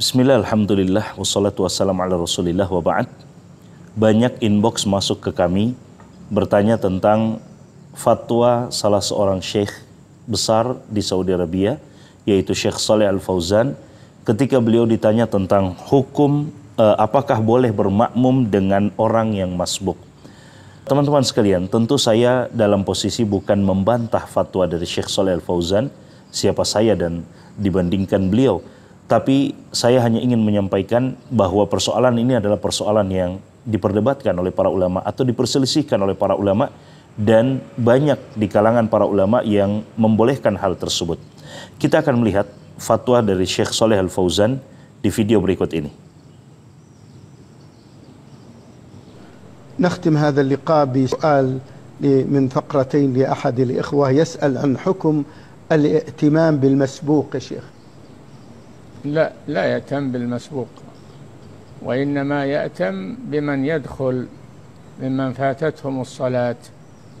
Bismillah, Alhamdulillah, wassalatu wassalamu ala rasulillah wa ba'd. Banyak inbox masuk ke kami bertanya tentang fatwa salah seorang syekh besar di Saudi Arabia, yaitu Syekh Saleh Al-Fauzan, ketika beliau ditanya tentang hukum eh, apakah boleh bermakmum dengan orang yang masbuk. Teman-teman sekalian, tentu saya dalam posisi bukan membantah fatwa dari Syekh Saleh Al-Fauzan, siapa saya dan dibandingkan beliau, tapi saya hanya ingin menyampaikan bahwa persoalan ini adalah persoalan yang diperdebatkan oleh para ulama atau diperselisihkan oleh para ulama dan banyak di kalangan para ulama yang membolehkan hal tersebut. Kita akan melihat fatwa dari Syekh Soleh Al Fauzan di video berikut ini. نختم هذا اللقاء بسؤال من فقرتين لأحد الإخوة يسأل عن حكم الائتمام بالمسبوق يا شيخ لا لا يأتم بالمسبوق وإنما يأتم بمن يدخل ممن فاتتهم الصلاة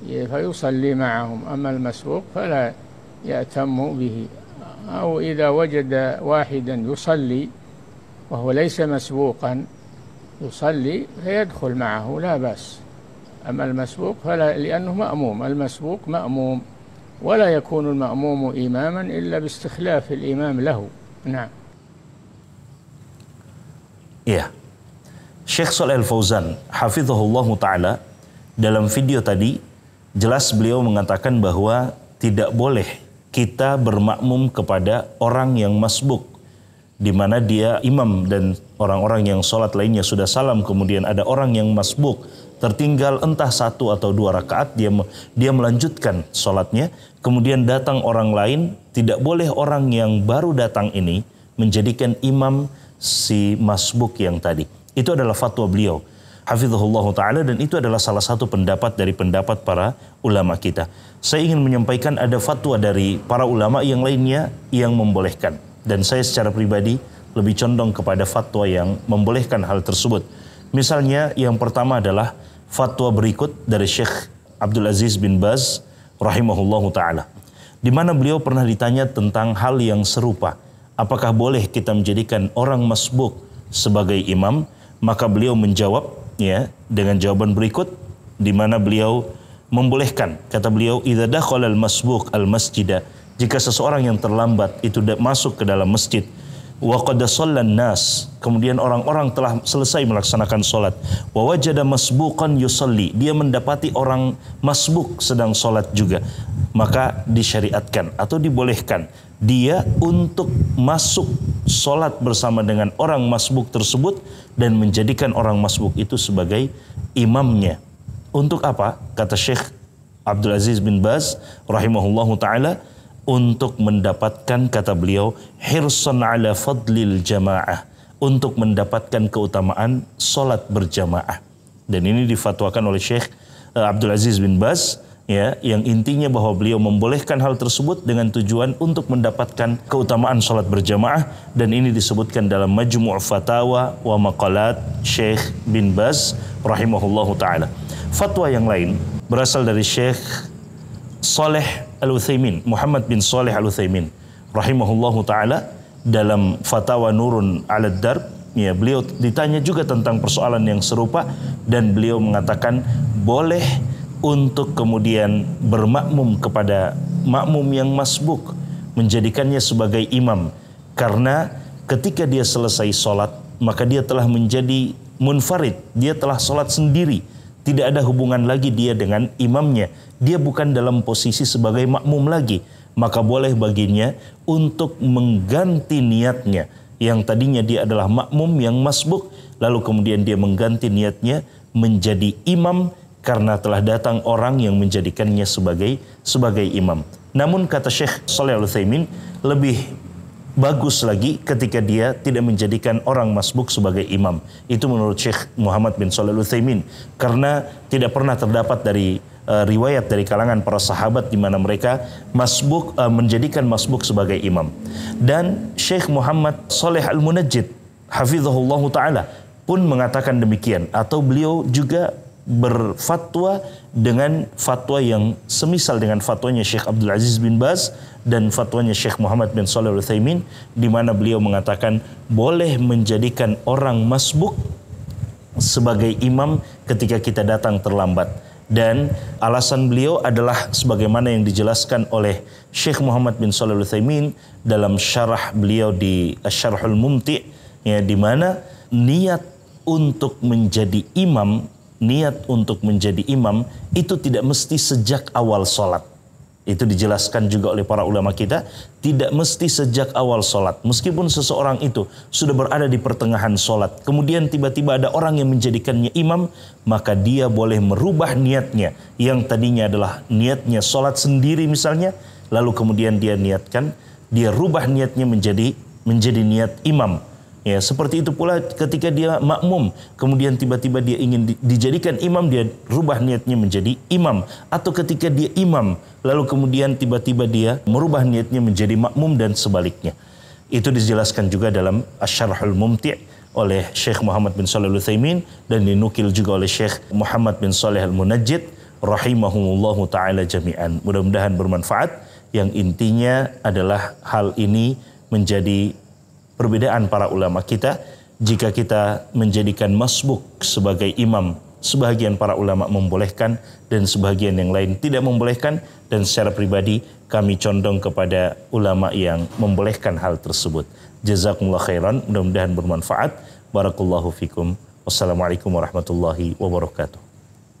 فيصلي معهم أما المسبوق فلا يأتم به أو إذا وجد واحدا يصلي وهو ليس مسبوقا يصلي فيدخل معه لا بأس أما المسبوق فلا لأنه مأموم المسبوق مأموم ولا يكون المأموم إماما إلا باستخلاف الإمام له نعم Iya. Syekh El Fauzan, hafizahullah ta'ala, dalam video tadi, jelas beliau mengatakan bahwa tidak boleh kita bermakmum kepada orang yang masbuk di mana dia imam dan orang-orang yang sholat lainnya sudah salam kemudian ada orang yang masbuk tertinggal entah satu atau dua rakaat dia dia melanjutkan sholatnya kemudian datang orang lain tidak boleh orang yang baru datang ini menjadikan imam si Masbuk yang tadi. Itu adalah fatwa beliau. Hafizullah Ta'ala dan itu adalah salah satu pendapat dari pendapat para ulama kita. Saya ingin menyampaikan ada fatwa dari para ulama yang lainnya yang membolehkan. Dan saya secara pribadi lebih condong kepada fatwa yang membolehkan hal tersebut. Misalnya yang pertama adalah fatwa berikut dari Syekh Abdul Aziz bin Baz rahimahullahu taala. Di mana beliau pernah ditanya tentang hal yang serupa apakah boleh kita menjadikan orang masbuk sebagai imam? Maka beliau menjawab ya dengan jawaban berikut di mana beliau membolehkan. Kata beliau, "Idza dakhala masbuk al-masjida" jika seseorang yang terlambat itu masuk ke dalam masjid wa qad nas kemudian orang-orang telah selesai melaksanakan salat wa wajada masbuqan yusalli dia mendapati orang masbuk sedang salat juga maka disyariatkan atau dibolehkan dia untuk masuk sholat bersama dengan orang masbuk tersebut dan menjadikan orang masbuk itu sebagai imamnya. Untuk apa? Kata Syekh Abdul Aziz bin Baz rahimahullahu taala untuk mendapatkan kata beliau hirsan ala fadlil jamaah untuk mendapatkan keutamaan sholat berjamaah. Dan ini difatwakan oleh Syekh eh, Abdul Aziz bin Baz ya yang intinya bahwa beliau membolehkan hal tersebut dengan tujuan untuk mendapatkan keutamaan sholat berjamaah dan ini disebutkan dalam Majmu' Fatawa wa Maqalat Syekh bin Baz rahimahullahu taala. Fatwa yang lain berasal dari Syekh Saleh Al-Utsaimin, Muhammad bin Saleh Al-Utsaimin rahimahullahu taala dalam Fatwa Nurun al Darb ya beliau ditanya juga tentang persoalan yang serupa dan beliau mengatakan boleh untuk kemudian bermakmum kepada makmum yang masbuk menjadikannya sebagai imam karena ketika dia selesai sholat maka dia telah menjadi munfarid dia telah sholat sendiri tidak ada hubungan lagi dia dengan imamnya dia bukan dalam posisi sebagai makmum lagi maka boleh baginya untuk mengganti niatnya yang tadinya dia adalah makmum yang masbuk lalu kemudian dia mengganti niatnya menjadi imam karena telah datang orang yang menjadikannya sebagai sebagai imam. Namun kata Syekh Saleh Al Utsaimin lebih bagus lagi ketika dia tidak menjadikan orang masbuk sebagai imam. Itu menurut Syekh Muhammad bin Saleh Al Utsaimin karena tidak pernah terdapat dari uh, riwayat dari kalangan para sahabat di mana mereka masbuk uh, menjadikan masbuk sebagai imam. Dan Syekh Muhammad Saleh Al Munajjid hafizahullah taala pun mengatakan demikian atau beliau juga berfatwa dengan fatwa yang semisal dengan fatwanya Syekh Abdul Aziz bin Baz dan fatwanya Syekh Muhammad bin Saleh al Thaimin di mana beliau mengatakan boleh menjadikan orang masbuk sebagai imam ketika kita datang terlambat dan alasan beliau adalah sebagaimana yang dijelaskan oleh Syekh Muhammad bin Saleh al Thaimin dalam syarah beliau di Syarhul Mumti ya di mana niat untuk menjadi imam niat untuk menjadi imam itu tidak mesti sejak awal sholat. Itu dijelaskan juga oleh para ulama kita, tidak mesti sejak awal sholat. Meskipun seseorang itu sudah berada di pertengahan sholat, kemudian tiba-tiba ada orang yang menjadikannya imam, maka dia boleh merubah niatnya. Yang tadinya adalah niatnya sholat sendiri misalnya, lalu kemudian dia niatkan, dia rubah niatnya menjadi menjadi niat imam Ya, seperti itu pula ketika dia makmum, kemudian tiba-tiba dia ingin dijadikan imam, dia rubah niatnya menjadi imam. Atau ketika dia imam, lalu kemudian tiba-tiba dia merubah niatnya menjadi makmum dan sebaliknya. Itu dijelaskan juga dalam Asyarhul Mumti' oleh Syekh Muhammad bin Shalih Al-Utsaimin dan dinukil juga oleh Syekh Muhammad bin Shalih Al-Munajjid rahimahumullahu taala jami'an. Mudah-mudahan bermanfaat. Yang intinya adalah hal ini menjadi perbedaan para ulama kita jika kita menjadikan masbuk sebagai imam sebagian para ulama membolehkan dan sebagian yang lain tidak membolehkan dan secara pribadi kami condong kepada ulama yang membolehkan hal tersebut. Jazakumullah khairan, mudah-mudahan bermanfaat. Barakallahu fikum. Wassalamualaikum warahmatullahi wabarakatuh.